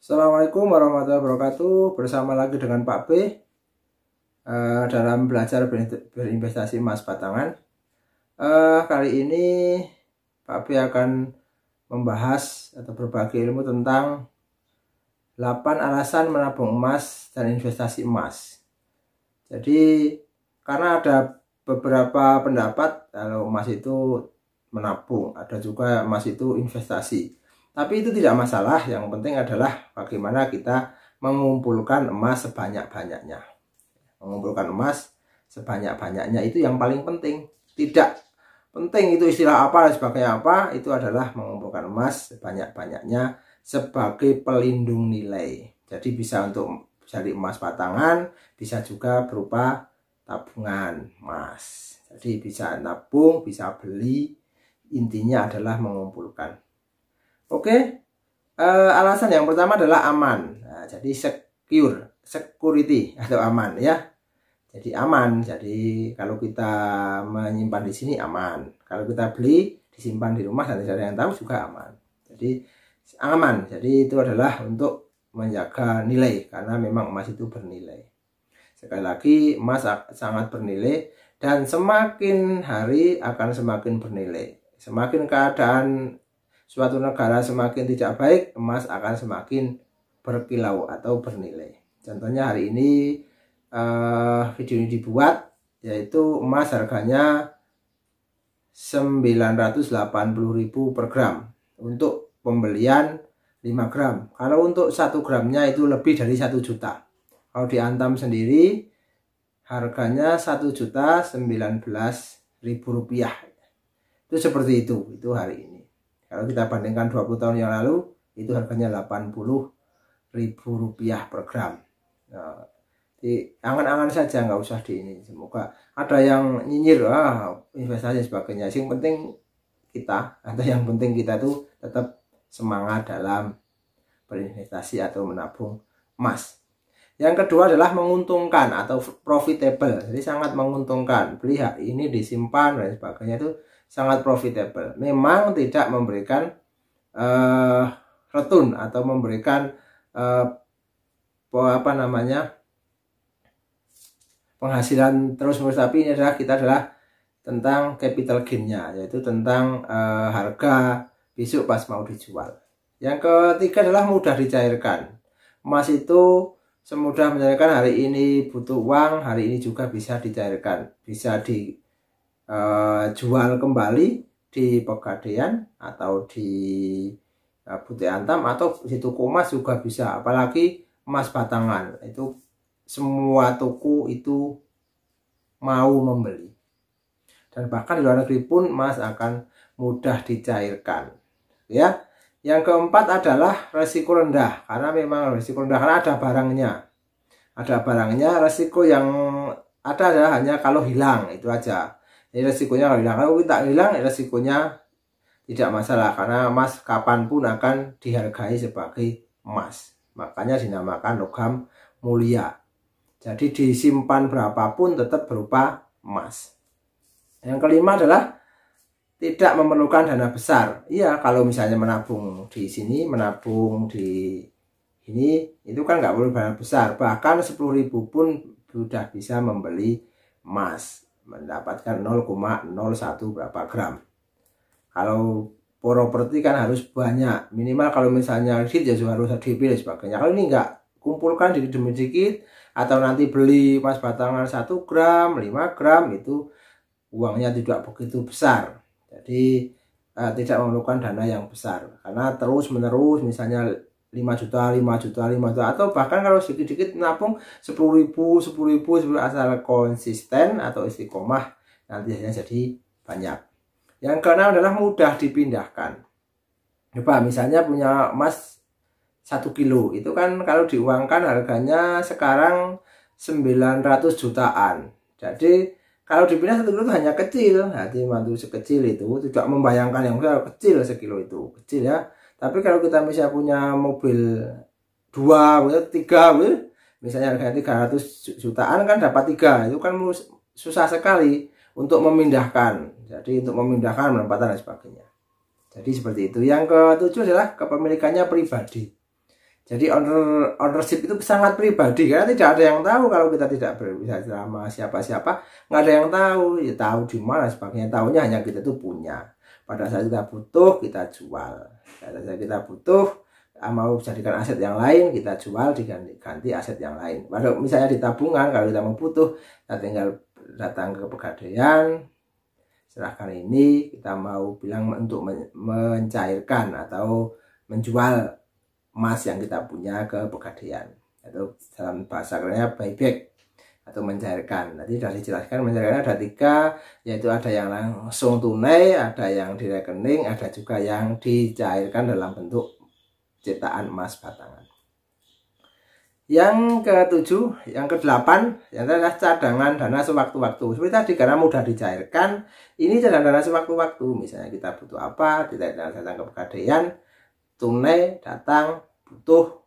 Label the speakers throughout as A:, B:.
A: Assalamualaikum warahmatullahi wabarakatuh Bersama lagi dengan Pak B uh, Dalam belajar berinvestasi emas batangan uh, Kali ini Pak B akan membahas atau berbagi ilmu tentang 8 alasan menabung emas dan investasi emas Jadi karena ada beberapa pendapat kalau emas itu menabung Ada juga emas itu investasi tapi itu tidak masalah, yang penting adalah bagaimana kita mengumpulkan emas sebanyak-banyaknya. Mengumpulkan emas sebanyak-banyaknya itu yang paling penting. Tidak penting itu istilah apa sebagai apa, itu adalah mengumpulkan emas sebanyak-banyaknya sebagai pelindung nilai. Jadi bisa untuk cari emas batangan, bisa juga berupa tabungan emas. Jadi bisa nabung, bisa beli, intinya adalah mengumpulkan Oke. Uh, alasan yang pertama adalah aman. Nah, jadi secure, security atau aman ya. Jadi aman. Jadi kalau kita menyimpan di sini aman. Kalau kita beli disimpan di rumah dan tidak ada yang tahu juga aman. Jadi aman. Jadi itu adalah untuk menjaga nilai karena memang emas itu bernilai. Sekali lagi emas sangat bernilai dan semakin hari akan semakin bernilai. Semakin keadaan suatu negara semakin tidak baik, emas akan semakin berkilau atau bernilai. Contohnya hari ini uh, video ini dibuat yaitu emas harganya 980.000 per gram untuk pembelian 5 gram. Kalau untuk 1 gramnya itu lebih dari 1 juta. Kalau di antam sendiri harganya 1 juta 19.000 rupiah. Itu seperti itu, itu hari ini. Kalau kita bandingkan 20 tahun yang lalu, itu harganya Rp80.000 per gram. Nah, di angan-angan saja nggak usah di ini. Semoga ada yang nyinyir ah investasi sebagainya. Yang penting kita atau yang penting kita tuh tetap semangat dalam berinvestasi atau menabung emas. Yang kedua adalah menguntungkan atau profitable. Jadi sangat menguntungkan. Beli hak ini disimpan dan sebagainya itu sangat profitable. Memang tidak memberikan uh, eh, return atau memberikan uh, apa namanya penghasilan terus menerus tapi ini adalah kita adalah tentang capital gainnya yaitu tentang uh, harga besok pas mau dijual. Yang ketiga adalah mudah dicairkan. Emas itu semudah mencairkan hari ini butuh uang hari ini juga bisa dicairkan bisa dijual eh, kembali di pegadaian atau di putih eh, antam atau di toko emas juga bisa apalagi emas batangan itu semua toko itu mau membeli dan bahkan di luar negeri pun emas akan mudah dicairkan ya yang keempat adalah resiko rendah karena memang resiko rendah karena ada barangnya. Ada barangnya, resiko yang ada adalah hanya kalau hilang itu aja. Jadi resikonya kalau hilang, kalau kita hilang resikonya tidak masalah karena emas kapanpun akan dihargai sebagai emas. Makanya dinamakan logam mulia. Jadi disimpan berapapun tetap berupa emas. Yang kelima adalah tidak memerlukan dana besar. Iya, kalau misalnya menabung di sini, menabung di ini, itu kan nggak perlu dana besar. Bahkan 10.000 pun sudah bisa membeli emas, mendapatkan 0,01 berapa gram. Kalau properti kan harus banyak, minimal kalau misalnya kredit ya harus DP dan sebagainya. Kalau ini nggak kumpulkan sedikit demi sedikit, atau nanti beli emas batangan 1 gram, 5 gram, itu uangnya tidak begitu besar jadi uh, tidak memerlukan dana yang besar karena terus menerus misalnya 5 juta, 5 juta, 5 juta atau bahkan kalau sedikit-sedikit nabung 10 ribu, 10 ribu, 10 ribu asal konsisten atau istiqomah nanti hanya jadi banyak. Yang keenam adalah mudah dipindahkan. Coba misalnya punya emas 1 kilo itu kan kalau diuangkan harganya sekarang 900 jutaan. Jadi kalau dipindah satu kilo itu hanya kecil, hati nah, mantu sekecil itu tidak membayangkan yang besar kecil sekilo itu kecil ya. Tapi kalau kita misalnya punya mobil dua, tiga, misalnya harga harganya 300 jutaan kan dapat tiga, itu kan susah sekali untuk memindahkan. Jadi untuk memindahkan menempatkan dan sebagainya. Jadi seperti itu. Yang ketujuh adalah kepemilikannya pribadi. Jadi owner, ownership itu sangat pribadi karena tidak ada yang tahu kalau kita tidak berbicara sama siapa-siapa, nggak ada yang tahu, ya tahu di mana sebagainya, tahunya hanya kita tuh punya. Pada saat kita butuh kita jual, pada saat kita butuh ah, mau jadikan aset yang lain kita jual diganti ganti aset yang lain. Kalau misalnya di tabungan kalau kita mau butuh, kita tinggal datang ke pegadaian, serahkan ini kita mau bilang untuk mencairkan atau menjual emas yang kita punya ke pegadaian atau dalam bahasa kerennya buyback atau mencairkan. Nanti sudah dijelaskan mencairkan ada tiga, yaitu ada yang langsung tunai, ada yang di rekening, ada juga yang dicairkan dalam bentuk cetakan emas batangan. Yang ketujuh, yang kedelapan, yang adalah cadangan dana sewaktu-waktu. Seperti tadi karena mudah dicairkan, ini cadangan dana sewaktu-waktu. Misalnya kita butuh apa, kita datang ke pegadaian, tunai datang butuh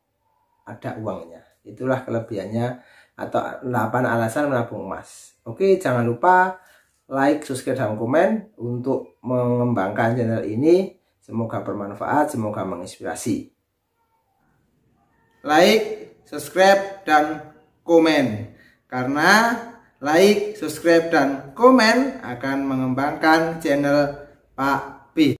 A: ada uangnya itulah kelebihannya atau 8 alasan menabung emas oke jangan lupa like subscribe dan komen untuk mengembangkan channel ini semoga bermanfaat semoga menginspirasi like subscribe dan komen karena like subscribe dan komen akan mengembangkan channel Pak